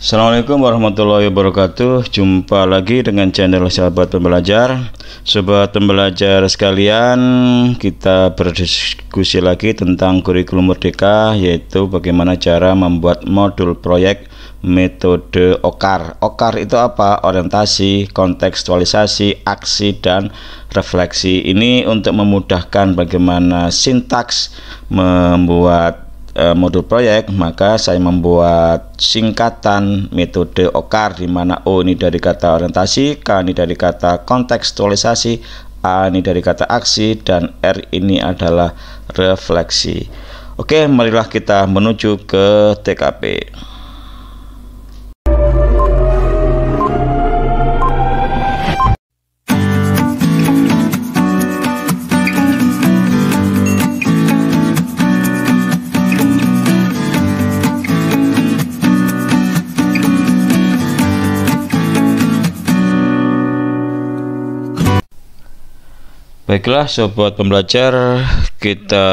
Assalamualaikum warahmatullahi wabarakatuh Jumpa lagi dengan channel sahabat pembelajar Sobat pembelajar sekalian Kita berdiskusi lagi tentang kurikulum merdeka Yaitu bagaimana cara membuat modul proyek metode OKAR OKAR itu apa? Orientasi, kontekstualisasi, aksi, dan refleksi Ini untuk memudahkan bagaimana sintaks membuat Eh, modul proyek, maka saya membuat singkatan metode OCAR di mana O ini dari kata orientasi, K ini dari kata kontekstualisasi, A ini dari kata aksi, dan R ini adalah refleksi. Oke, marilah kita menuju ke TKP. Baiklah sobat pembelajar, kita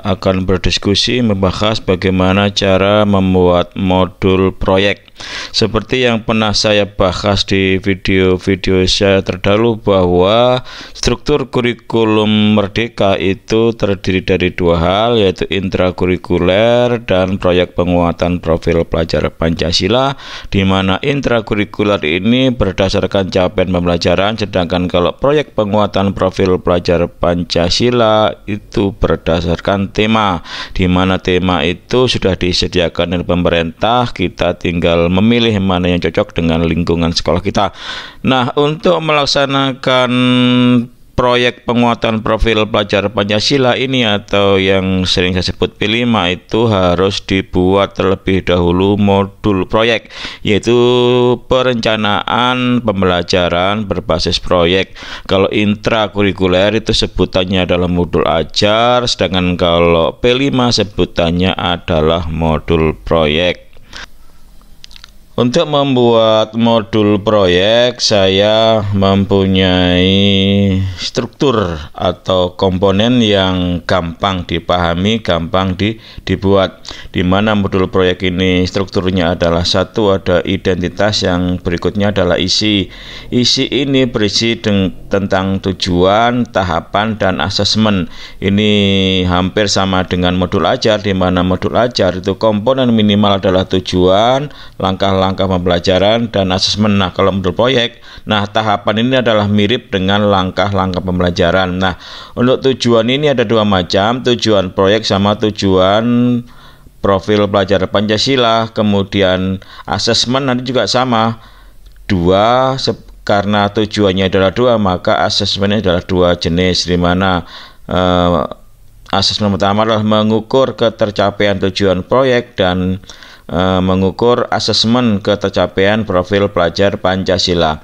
akan berdiskusi membahas bagaimana cara membuat modul proyek. Seperti yang pernah saya bahas di video-video saya terdahulu bahwa struktur kurikulum merdeka itu terdiri dari dua hal yaitu intrakurikuler dan proyek penguatan profil pelajar Pancasila di mana intrakurikuler ini berdasarkan capaian pembelajaran sedangkan kalau proyek penguatan profil pelajar Pancasila itu berdasarkan tema di mana tema itu sudah disediakan oleh pemerintah kita tinggal memilih mana yang cocok dengan lingkungan sekolah kita. Nah, untuk melaksanakan proyek penguatan profil pelajar Pancasila ini atau yang sering saya sebut P5 itu harus dibuat terlebih dahulu modul proyek yaitu perencanaan pembelajaran berbasis proyek. Kalau intrakurikuler itu sebutannya adalah modul ajar, sedangkan kalau P5 sebutannya adalah modul proyek. Untuk membuat modul proyek, saya mempunyai struktur atau komponen yang gampang dipahami, gampang di, dibuat. Di mana modul proyek ini strukturnya adalah satu ada identitas yang berikutnya adalah isi. Isi ini berisi tentang tujuan, tahapan dan asesmen. Ini hampir sama dengan modul ajar di mana modul ajar itu komponen minimal adalah tujuan, langkah-langkah langkah pembelajaran dan asesmen. Nah, kalau modul proyek, nah tahapan ini adalah mirip dengan langkah-langkah pembelajaran. Nah, untuk tujuan ini ada dua macam, tujuan proyek sama tujuan profil pelajar Pancasila, kemudian asesmen nanti juga sama. Dua karena tujuannya adalah dua, maka asesmennya adalah dua jenis di mana uh, Asesmen pertama adalah mengukur ketercapaian tujuan proyek dan Eh, mengukur asesmen ketercapaian profil pelajar Pancasila.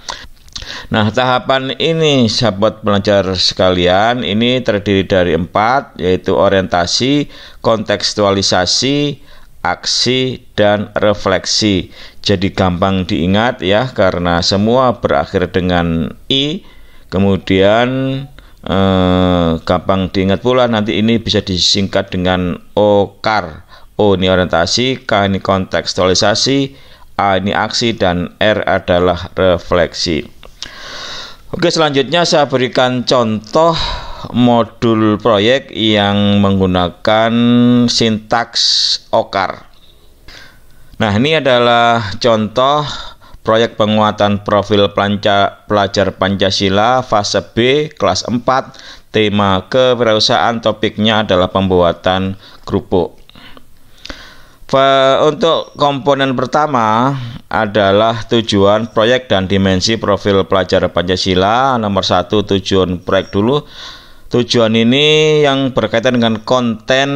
Nah, tahapan ini sahabat pelajar sekalian ini terdiri dari empat yaitu orientasi, kontekstualisasi, aksi dan refleksi. Jadi gampang diingat ya karena semua berakhir dengan i. Kemudian eh, gampang diingat pula nanti ini bisa disingkat dengan okar O ini orientasi, K ini kontekstualisasi, A ini aksi, dan R adalah refleksi. Oke, selanjutnya saya berikan contoh modul proyek yang menggunakan sintaks OKAR. Nah, ini adalah contoh proyek penguatan profil planca, pelajar Pancasila fase B kelas 4 tema kewirausahaan topiknya adalah pembuatan kerupuk. Untuk komponen pertama adalah tujuan proyek dan dimensi profil pelajar Pancasila. Nomor satu tujuan proyek dulu. Tujuan ini yang berkaitan dengan konten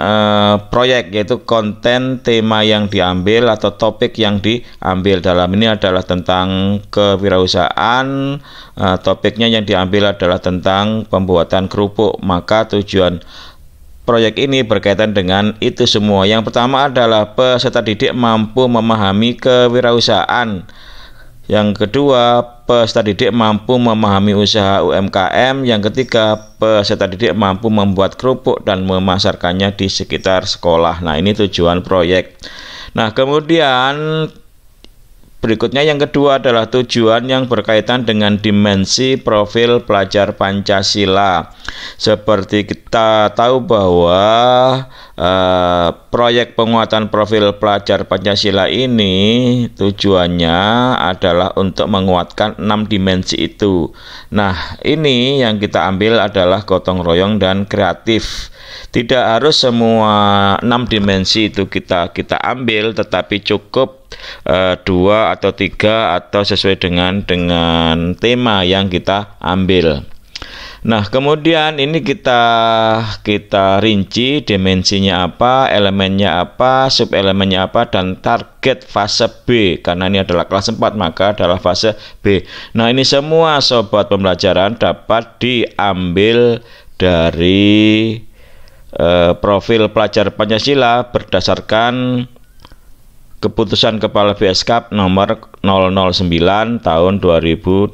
eh, proyek yaitu konten tema yang diambil atau topik yang diambil dalam ini adalah tentang kewirausahaan. Eh, topiknya yang diambil adalah tentang pembuatan kerupuk. Maka tujuan proyek ini berkaitan dengan itu semua. Yang pertama adalah peserta didik mampu memahami kewirausahaan. Yang kedua, peserta didik mampu memahami usaha UMKM. Yang ketiga, peserta didik mampu membuat kerupuk dan memasarkannya di sekitar sekolah. Nah, ini tujuan proyek. Nah, kemudian Berikutnya yang kedua adalah tujuan yang berkaitan dengan dimensi profil pelajar Pancasila. Seperti kita tahu bahwa eh, proyek penguatan profil pelajar Pancasila ini tujuannya adalah untuk menguatkan enam dimensi itu. Nah, ini yang kita ambil adalah gotong royong dan kreatif. Tidak harus semua enam dimensi itu kita kita ambil, tetapi cukup Eh, dua atau tiga atau sesuai dengan dengan tema yang kita ambil. Nah, kemudian ini kita kita rinci dimensinya apa, elemennya apa, sub elemennya apa dan target fase B karena ini adalah kelas 4 maka adalah fase B. Nah, ini semua sobat pembelajaran dapat diambil dari eh, profil pelajar Pancasila berdasarkan Keputusan Kepala BSK nomor 009 tahun 2022.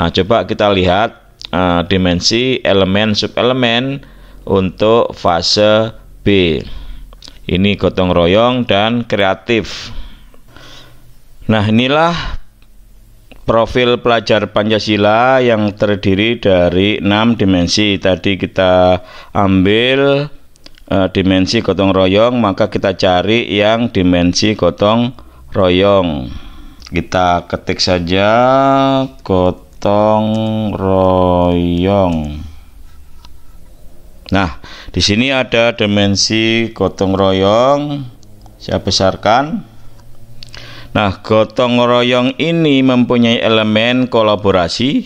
Nah, coba kita lihat uh, dimensi elemen subelemen untuk fase B. Ini gotong royong dan kreatif. Nah, inilah profil pelajar Pancasila yang terdiri dari enam dimensi. Tadi kita ambil uh, dimensi gotong royong maka kita cari yang dimensi gotong royong kita ketik saja gotong royong nah di sini ada dimensi gotong royong saya besarkan Nah, gotong royong ini mempunyai elemen kolaborasi.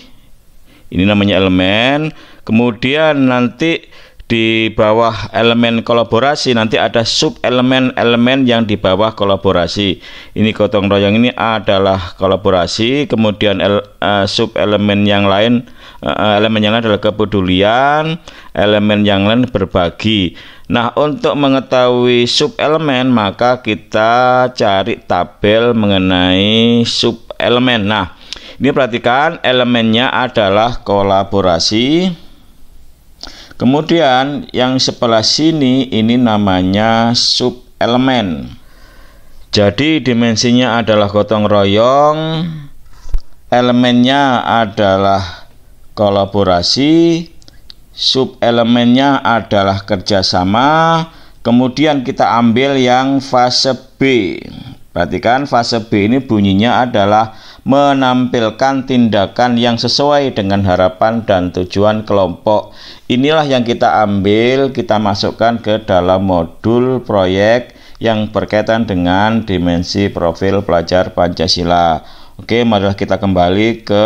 Ini namanya elemen. Kemudian nanti di bawah elemen kolaborasi nanti ada sub elemen elemen yang di bawah kolaborasi ini gotong royong ini adalah kolaborasi kemudian el, uh, eh, sub elemen yang lain uh, elemen yang lain adalah kepedulian elemen yang lain berbagi nah untuk mengetahui sub elemen maka kita cari tabel mengenai sub elemen nah ini perhatikan elemennya adalah kolaborasi Kemudian yang sebelah sini ini namanya sub elemen. Jadi dimensinya adalah gotong royong, elemennya adalah kolaborasi, sub elemennya adalah kerjasama, kemudian kita ambil yang fase B. Perhatikan fase B ini bunyinya adalah menampilkan tindakan yang sesuai dengan harapan dan tujuan kelompok. Inilah yang kita ambil, kita masukkan ke dalam modul proyek yang berkaitan dengan dimensi profil pelajar Pancasila. Oke, marilah kita kembali ke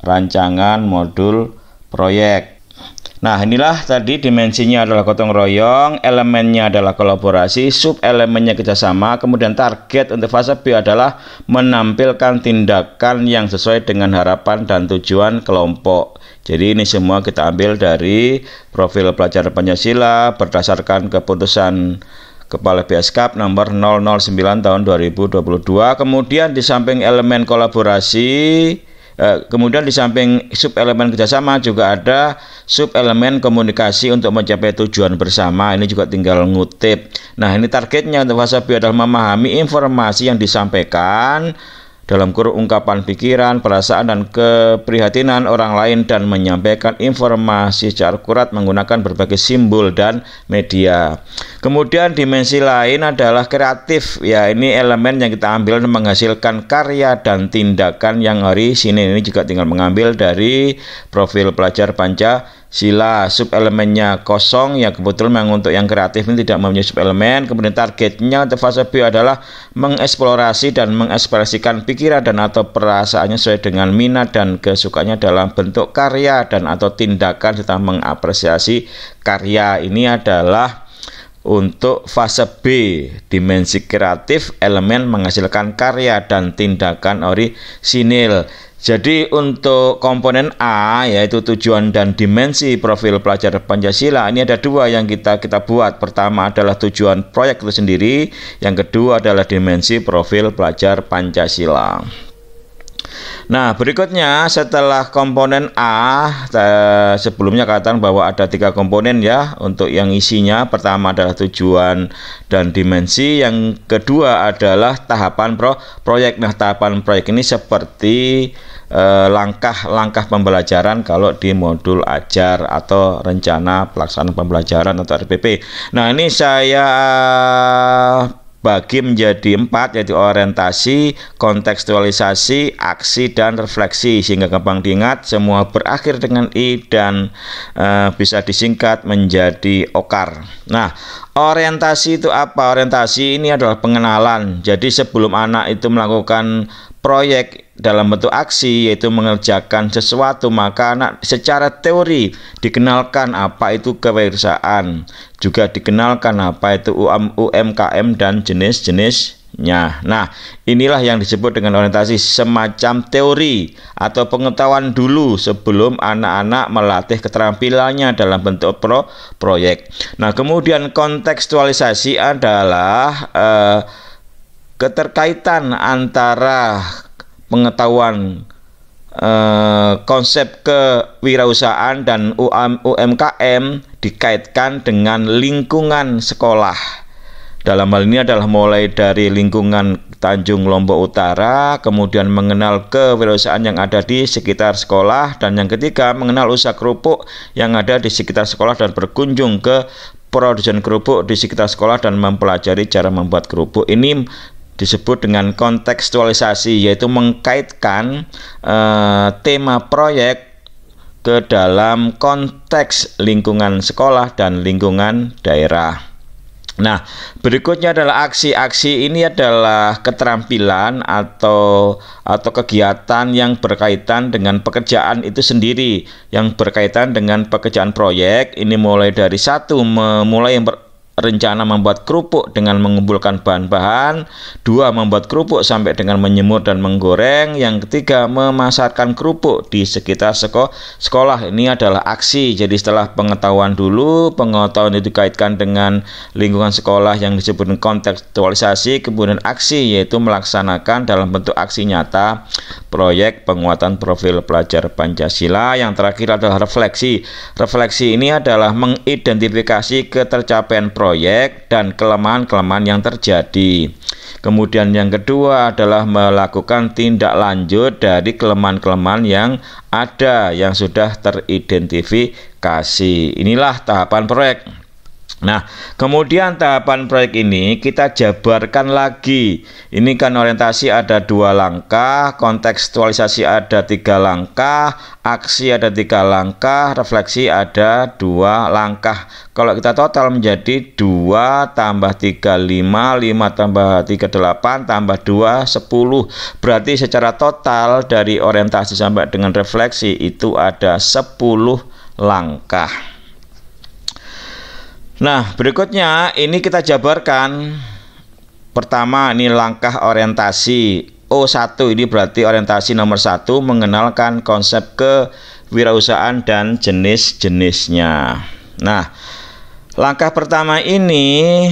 rancangan modul proyek. Nah, inilah tadi dimensinya adalah gotong royong, elemennya adalah kolaborasi, sub elemennya kerjasama, kemudian target untuk fase B adalah menampilkan tindakan yang sesuai dengan harapan dan tujuan kelompok. Jadi ini semua kita ambil dari profil pelajar Pancasila berdasarkan keputusan Kepala BSKAP nomor 009 tahun 2022. Kemudian di samping elemen kolaborasi, Eh, kemudian di samping sub elemen kerjasama juga ada sub elemen komunikasi untuk mencapai tujuan bersama. Ini juga tinggal ngutip. Nah ini targetnya untuk wasabi adalah memahami informasi yang disampaikan dalam kurung ungkapan pikiran, perasaan, dan keprihatinan orang lain dan menyampaikan informasi secara akurat menggunakan berbagai simbol dan media. Kemudian dimensi lain adalah kreatif. Ya, ini elemen yang kita ambil menghasilkan karya dan tindakan yang hari sini ini juga tinggal mengambil dari profil pelajar panca sila elemennya kosong ya kebetulan memang untuk yang kreatif ini tidak mempunyai elemen kemudian targetnya untuk fase bio adalah mengeksplorasi dan mengekspresikan pikiran dan atau perasaannya sesuai dengan minat dan kesukaannya dalam bentuk karya dan atau tindakan serta mengapresiasi karya ini adalah untuk fase B, dimensi kreatif, elemen menghasilkan karya dan tindakan orisinil. Jadi untuk komponen A yaitu tujuan dan dimensi profil pelajar Pancasila ini ada dua yang kita kita buat. Pertama adalah tujuan proyek itu sendiri, yang kedua adalah dimensi profil pelajar Pancasila. Nah, berikutnya setelah komponen A, sebelumnya katakan bahwa ada tiga komponen ya untuk yang isinya. Pertama adalah tujuan dan dimensi, yang kedua adalah tahapan pro proyek. Nah, tahapan proyek ini seperti langkah-langkah eh, pembelajaran kalau di modul ajar atau rencana pelaksanaan pembelajaran atau RPP. Nah, ini saya bagi menjadi empat yaitu orientasi, kontekstualisasi, aksi dan refleksi sehingga gampang diingat semua berakhir dengan i dan e, bisa disingkat menjadi okar. Nah, orientasi itu apa? Orientasi ini adalah pengenalan. Jadi sebelum anak itu melakukan proyek dalam bentuk aksi yaitu mengerjakan sesuatu maka anak secara teori dikenalkan apa itu kewirausahaan juga dikenalkan apa itu UM, UMKM dan jenis-jenisnya nah inilah yang disebut dengan orientasi semacam teori atau pengetahuan dulu sebelum anak-anak melatih keterampilannya dalam bentuk pro proyek nah kemudian kontekstualisasi adalah eh, keterkaitan antara pengetahuan eh, konsep kewirausahaan dan UMKM dikaitkan dengan lingkungan sekolah. Dalam hal ini adalah mulai dari lingkungan Tanjung Lombok Utara, kemudian mengenal kewirausahaan yang ada di sekitar sekolah, dan yang ketiga mengenal usaha kerupuk yang ada di sekitar sekolah dan berkunjung ke produsen kerupuk di sekitar sekolah dan mempelajari cara membuat kerupuk. Ini disebut dengan kontekstualisasi yaitu mengkaitkan eh, tema proyek ke dalam konteks lingkungan sekolah dan lingkungan daerah. Nah, berikutnya adalah aksi-aksi ini adalah keterampilan atau atau kegiatan yang berkaitan dengan pekerjaan itu sendiri yang berkaitan dengan pekerjaan proyek. Ini mulai dari satu memulai rencana membuat kerupuk dengan mengumpulkan bahan-bahan, dua membuat kerupuk sampai dengan menyemur dan menggoreng, yang ketiga memasarkan kerupuk di sekitar seko sekolah. Ini adalah aksi. Jadi setelah pengetahuan dulu, pengetahuan itu kaitkan dengan lingkungan sekolah yang disebut kontekstualisasi, kemudian aksi yaitu melaksanakan dalam bentuk aksi nyata proyek penguatan profil pelajar Pancasila. Yang terakhir adalah refleksi. Refleksi ini adalah mengidentifikasi ketercapaian proyek dan kelemahan-kelemahan yang terjadi. Kemudian yang kedua adalah melakukan tindak lanjut dari kelemahan-kelemahan yang ada yang sudah teridentifikasi. Inilah tahapan proyek. Nah, kemudian tahapan proyek ini kita jabarkan lagi. Ini kan orientasi ada dua langkah, kontekstualisasi ada tiga langkah, aksi ada tiga langkah, refleksi ada dua langkah. Kalau kita total menjadi dua tambah tiga lima, lima tambah tiga delapan tambah dua sepuluh. Berarti secara total dari orientasi sampai dengan refleksi itu ada sepuluh langkah. Nah, berikutnya ini kita jabarkan. Pertama, ini langkah orientasi. O1 ini berarti orientasi nomor satu mengenalkan konsep kewirausahaan dan jenis-jenisnya. Nah, langkah pertama ini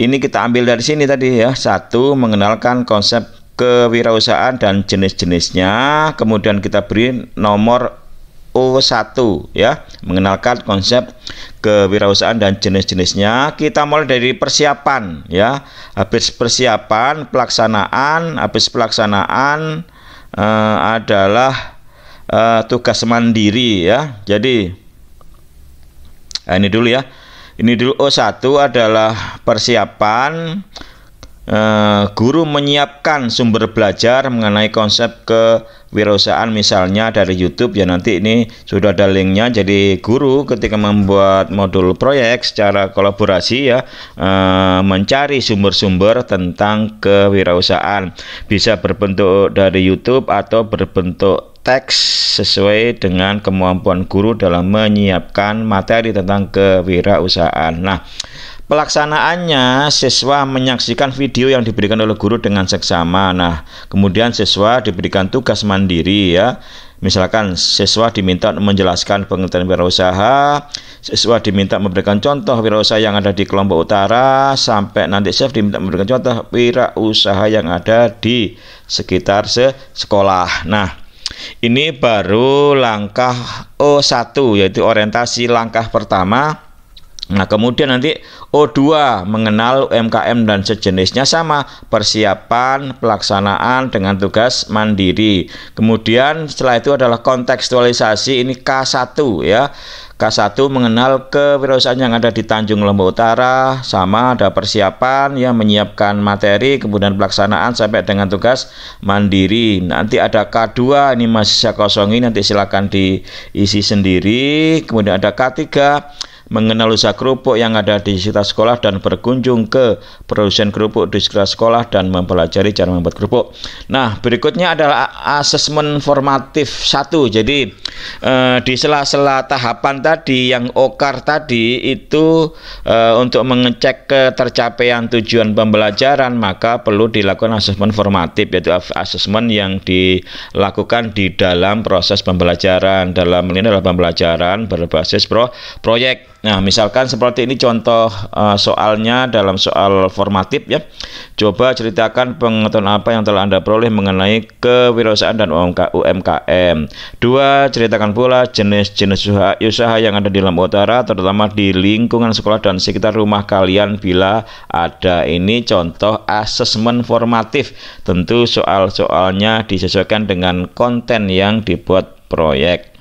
ini kita ambil dari sini tadi ya. Satu, mengenalkan konsep kewirausahaan dan jenis-jenisnya. Kemudian kita beri nomor O1 ya, mengenalkan konsep kewirausahaan dan jenis-jenisnya. Kita mulai dari persiapan ya. Habis persiapan, pelaksanaan, habis pelaksanaan eh, adalah eh, tugas mandiri ya. Jadi eh, ini dulu ya. Ini dulu O1 adalah persiapan Eh, guru menyiapkan sumber belajar mengenai konsep kewirausahaan misalnya dari YouTube ya nanti ini sudah ada linknya jadi guru ketika membuat modul proyek secara kolaborasi ya eh, mencari sumber-sumber tentang kewirausahaan bisa berbentuk dari YouTube atau berbentuk teks sesuai dengan kemampuan guru dalam menyiapkan materi tentang kewirausahaan. Nah, Pelaksanaannya, siswa menyaksikan video yang diberikan oleh guru dengan seksama. Nah, kemudian siswa diberikan tugas mandiri ya. Misalkan siswa diminta menjelaskan pengertian wirausaha, siswa diminta memberikan contoh wirausaha yang ada di kelompok utara, sampai nanti chef diminta memberikan contoh wirausaha yang ada di sekitar se sekolah. Nah, ini baru langkah O1 yaitu orientasi langkah pertama Nah, kemudian nanti O2 mengenal UMKM dan sejenisnya sama persiapan, pelaksanaan dengan tugas mandiri. Kemudian setelah itu adalah kontekstualisasi ini K1 ya. K1 mengenal kewirausahaan yang ada di Tanjung Lombok Utara, sama ada persiapan yang menyiapkan materi, kemudian pelaksanaan sampai dengan tugas mandiri. Nanti ada K2 ini masih saya kosongi nanti silakan diisi sendiri. Kemudian ada K3 mengenal usaha kerupuk yang ada di sekitar sekolah dan berkunjung ke produsen kerupuk di sekitar sekolah dan mempelajari cara membuat kerupuk. Nah, berikutnya adalah asesmen formatif satu. Jadi eh, di sela-sela tahapan tadi yang OKAR tadi itu eh, untuk mengecek ketercapaian tujuan pembelajaran maka perlu dilakukan asesmen formatif yaitu asesmen yang dilakukan di dalam proses pembelajaran dalam ini adalah pembelajaran berbasis pro proyek Nah, misalkan seperti ini contoh uh, soalnya dalam soal formatif ya. Coba ceritakan pengetahuan apa yang telah Anda peroleh mengenai kewirausahaan dan UMKM. Dua, ceritakan pula jenis-jenis usaha yang ada di Lampung Utara terutama di lingkungan sekolah dan sekitar rumah kalian bila ada. Ini contoh asesmen formatif. Tentu soal-soalnya disesuaikan dengan konten yang dibuat proyek.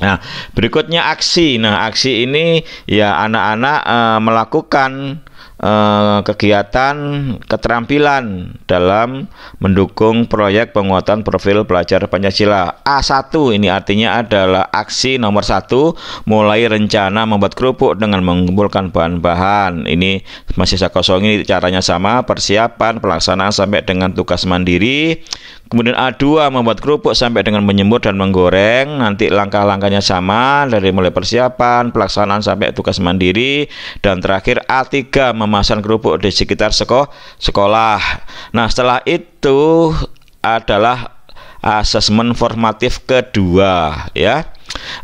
Nah, berikutnya aksi. Nah, aksi ini ya anak-anak uh, melakukan Eh, kegiatan keterampilan dalam mendukung proyek penguatan profil pelajar Pancasila. A1 ini artinya adalah aksi nomor satu mulai rencana membuat kerupuk dengan mengumpulkan bahan-bahan. Ini masih saya kosong ini caranya sama persiapan pelaksanaan sampai dengan tugas mandiri. Kemudian A2 membuat kerupuk sampai dengan menyemur dan menggoreng. Nanti langkah-langkahnya sama dari mulai persiapan, pelaksanaan sampai tugas mandiri dan terakhir A3 memasang kerupuk di sekitar seko sekolah. Nah, setelah itu adalah asesmen formatif kedua ya.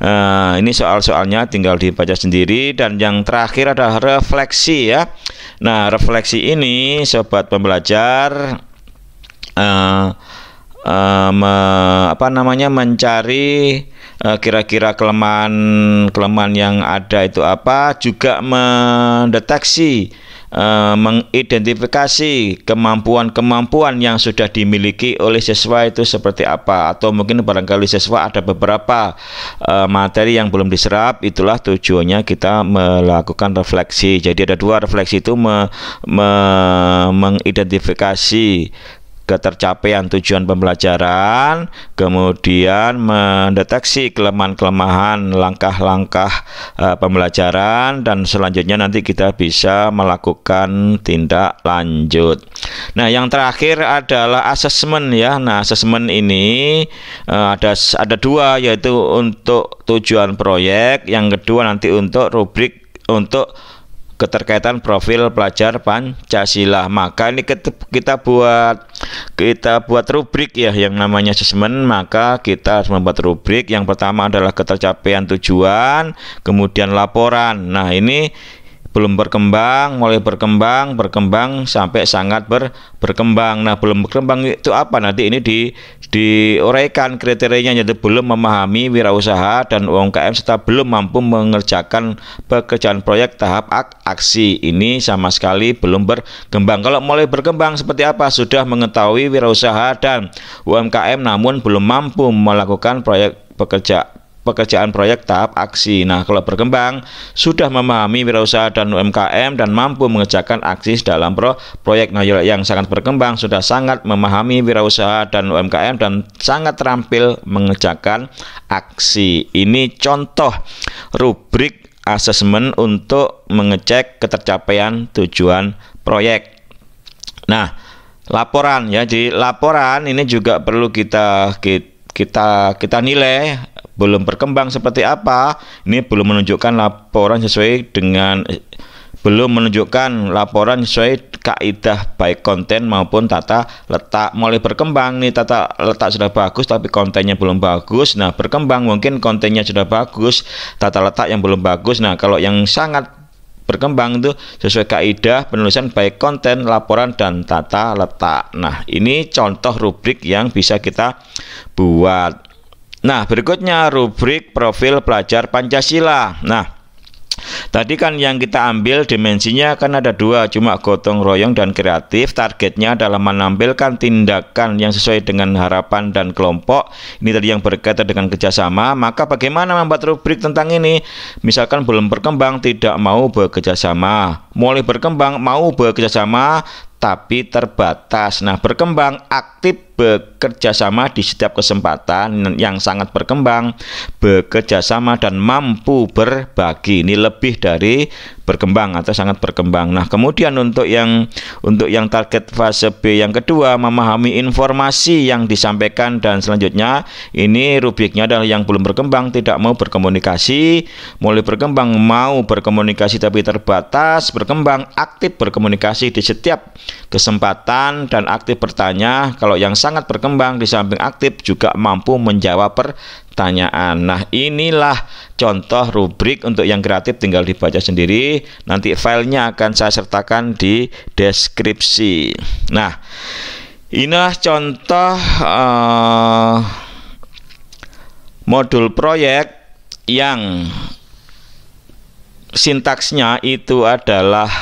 Nah, ini soal-soalnya tinggal dibaca sendiri dan yang terakhir adalah refleksi ya. Nah, refleksi ini sobat pembelajar uh, Eh, apa namanya mencari kira eh, kira-kira kelemahan kelemahan yang ada itu apa juga mendeteksi uh, mengidentifikasi kemampuan-kemampuan yang sudah dimiliki oleh siswa itu seperti apa atau mungkin barangkali siswa ada beberapa uh, materi yang belum diserap itulah tujuannya kita melakukan refleksi jadi ada dua refleksi itu me, me, mengidentifikasi ketercapaian tujuan pembelajaran, kemudian mendeteksi kelemahan-kelemahan langkah-langkah uh, pembelajaran dan selanjutnya nanti kita bisa melakukan tindak lanjut. Nah, yang terakhir adalah asesmen ya. Nah, asesmen ini uh, ada ada dua yaitu untuk tujuan proyek, yang kedua nanti untuk rubrik untuk keterkaitan profil pelajar Pancasila. Maka ini kita buat kita buat rubrik ya yang namanya assessment maka kita harus membuat rubrik. Yang pertama adalah ketercapaian tujuan, kemudian laporan. Nah, ini belum berkembang, mulai berkembang, berkembang sampai sangat ber, berkembang. Nah, belum berkembang itu apa? Nanti ini di diuraikan kriterianya yaitu belum memahami wirausaha dan UMKM serta belum mampu mengerjakan pekerjaan proyek tahap ak aksi. Ini sama sekali belum berkembang. Kalau mulai berkembang seperti apa? Sudah mengetahui wirausaha dan UMKM namun belum mampu melakukan proyek pekerja pekerjaan proyek tahap aksi. Nah, kalau berkembang sudah memahami wirausaha dan UMKM dan mampu mengerjakan aksi dalam pro proyek Ngoyol yang sangat berkembang sudah sangat memahami wirausaha dan UMKM dan sangat terampil mengerjakan aksi. Ini contoh rubrik asesmen untuk mengecek ketercapaian tujuan proyek. Nah, laporan ya. Jadi laporan ini juga perlu kita kita, kita nilai belum berkembang seperti apa, ini belum menunjukkan laporan sesuai dengan belum menunjukkan laporan sesuai kaidah baik konten maupun tata letak mulai berkembang nih tata letak sudah bagus tapi kontennya belum bagus nah berkembang mungkin kontennya sudah bagus tata letak yang belum bagus nah kalau yang sangat berkembang itu sesuai kaidah penulisan baik konten, laporan dan tata letak. Nah, ini contoh rubrik yang bisa kita buat. Nah, berikutnya rubrik profil pelajar Pancasila. Nah, Tadi kan yang kita ambil dimensinya kan ada dua, cuma gotong royong dan kreatif. Targetnya adalah menampilkan tindakan yang sesuai dengan harapan dan kelompok. Ini tadi yang berkaitan dengan kerjasama. Maka bagaimana membuat rubrik tentang ini? Misalkan belum berkembang, tidak mau bekerjasama. Mulai berkembang, mau bekerjasama, tapi terbatas. Nah, berkembang aktif bekerja sama di setiap kesempatan yang sangat berkembang, bekerja sama dan mampu berbagi. Ini lebih dari berkembang atau sangat berkembang. Nah, kemudian untuk yang untuk yang target fase B yang kedua memahami informasi yang disampaikan dan selanjutnya ini rubiknya adalah yang belum berkembang tidak mau berkomunikasi, mulai berkembang mau berkomunikasi tapi terbatas, berkembang aktif berkomunikasi di setiap kesempatan dan aktif bertanya. Kalau yang sangat berkembang di samping aktif juga mampu menjawab per pertanyaan. Nah, inilah contoh rubrik untuk yang kreatif tinggal dibaca sendiri. Nanti filenya akan saya sertakan di deskripsi. Nah, inilah contoh uh, modul proyek yang sintaksnya itu adalah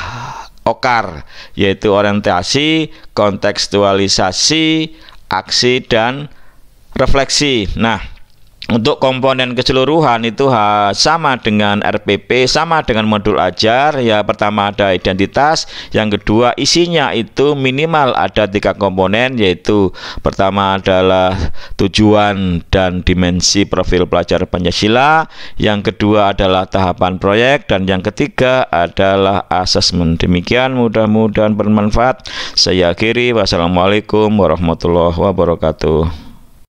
OKAR, yaitu orientasi, kontekstualisasi, aksi, dan refleksi. Nah, untuk komponen keseluruhan itu ha, sama dengan RPP, sama dengan modul ajar. Ya, pertama ada identitas, yang kedua isinya itu minimal ada tiga komponen, yaitu pertama adalah tujuan dan dimensi profil pelajar Pancasila, yang kedua adalah tahapan proyek, dan yang ketiga adalah asesmen. Demikian, mudah-mudahan bermanfaat. Saya akhiri, wassalamualaikum warahmatullahi wabarakatuh.